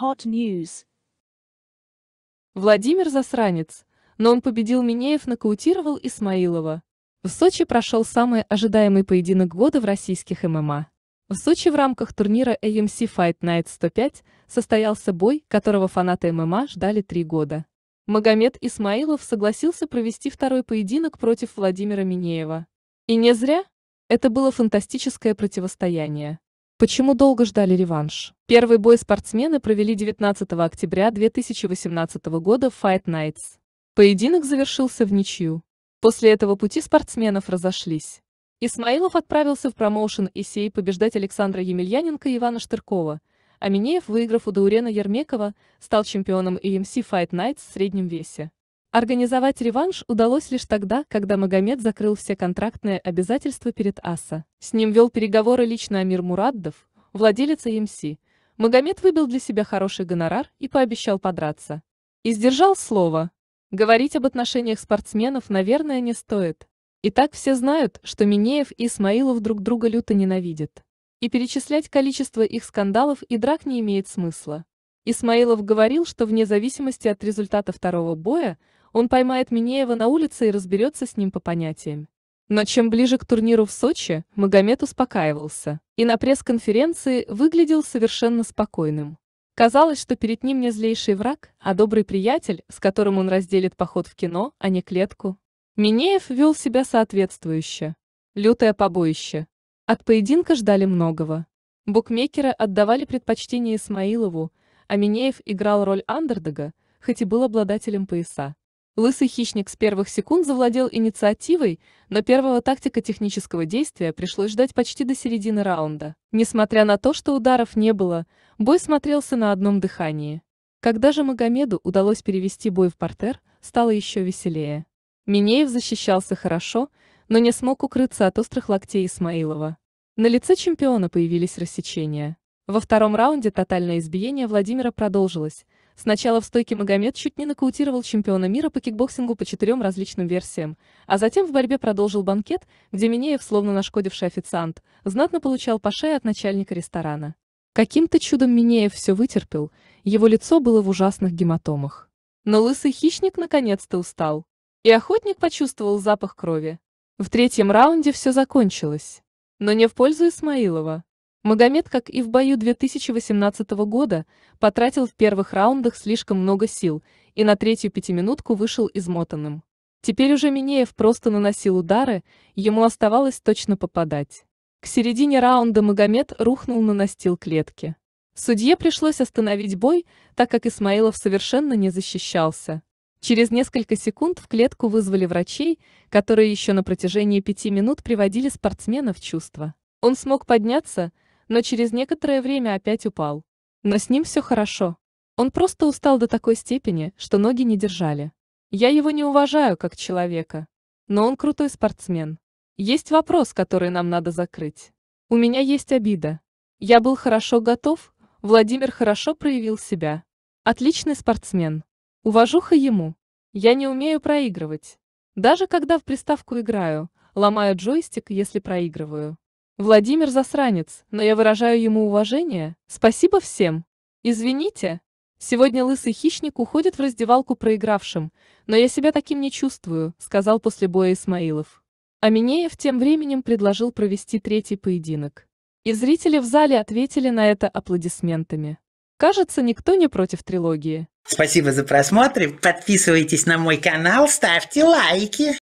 Hot News. Владимир засранец, но он победил Минеев, нокаутировал Исмаилова. В Сочи прошел самый ожидаемый поединок года в российских ММА. В Сочи в рамках турнира AMC Fight Night 105 состоялся бой, которого фанаты ММА ждали три года. Магомед Исмаилов согласился провести второй поединок против Владимира Минеева. И не зря. Это было фантастическое противостояние. Почему долго ждали реванш? Первый бой спортсмены провели 19 октября 2018 года в Fight Nights. Поединок завершился в ничью. После этого пути спортсменов разошлись. Исмаилов отправился в промоушен ИСЕЙ побеждать Александра Емельяненко и Ивана Штыркова, а Минеев, выиграв у Даурена Ермекова, стал чемпионом EMC эм Fight Nights в среднем весе. Организовать реванш удалось лишь тогда, когда Магомед закрыл все контрактные обязательства перед АСА. С ним вел переговоры лично Амир Мураддов, владелец АМС. Магомед выбил для себя хороший гонорар и пообещал подраться. И сдержал слово. Говорить об отношениях спортсменов, наверное, не стоит. И так все знают, что Минеев и Исмаилов друг друга люто ненавидят. И перечислять количество их скандалов и драк не имеет смысла. Исмаилов говорил, что вне зависимости от результата второго боя, он поймает Минеева на улице и разберется с ним по понятиям. Но чем ближе к турниру в Сочи, Магомед успокаивался и на пресс-конференции выглядел совершенно спокойным. Казалось, что перед ним не злейший враг, а добрый приятель, с которым он разделит поход в кино, а не клетку. Минеев вел себя соответствующе. Лютое побоище. От поединка ждали многого. Букмекеры отдавали предпочтение Исмаилову, а Минеев играл роль андердога, хоть и был обладателем пояса. Лысый хищник с первых секунд завладел инициативой, но первого тактика технического действия пришлось ждать почти до середины раунда. Несмотря на то, что ударов не было, бой смотрелся на одном дыхании. Когда же Магомеду удалось перевести бой в портер, стало еще веселее. Минеев защищался хорошо, но не смог укрыться от острых локтей Исмаилова. На лице чемпиона появились рассечения. Во втором раунде тотальное избиение Владимира продолжилось, Сначала в стойке Магомед чуть не нокаутировал чемпиона мира по кикбоксингу по четырем различным версиям, а затем в борьбе продолжил банкет, где Минеев, словно нашкодивший официант, знатно получал по шее от начальника ресторана. Каким-то чудом Минеев все вытерпел, его лицо было в ужасных гематомах. Но лысый хищник наконец-то устал. И охотник почувствовал запах крови. В третьем раунде все закончилось. Но не в пользу Исмаилова. Магомед, как и в бою 2018 года, потратил в первых раундах слишком много сил и на третью пятиминутку вышел измотанным. Теперь уже Минеев просто наносил удары, ему оставалось точно попадать. К середине раунда Магомед рухнул на настил клетки. Судье пришлось остановить бой, так как Исмаилов совершенно не защищался. Через несколько секунд в клетку вызвали врачей, которые еще на протяжении пяти минут приводили спортсмена в чувство. Он смог подняться, но через некоторое время опять упал. Но с ним все хорошо. Он просто устал до такой степени, что ноги не держали. Я его не уважаю как человека. Но он крутой спортсмен. Есть вопрос, который нам надо закрыть. У меня есть обида. Я был хорошо готов, Владимир хорошо проявил себя. Отличный спортсмен. Уважуха ему. Я не умею проигрывать. Даже когда в приставку играю, ломаю джойстик, если проигрываю. Владимир засранец, но я выражаю ему уважение, спасибо всем. Извините. Сегодня лысый хищник уходит в раздевалку проигравшим, но я себя таким не чувствую, сказал после боя Исмаилов. Аминеев тем временем предложил провести третий поединок. И зрители в зале ответили на это аплодисментами. Кажется, никто не против трилогии. Спасибо за просмотр, подписывайтесь на мой канал, ставьте лайки.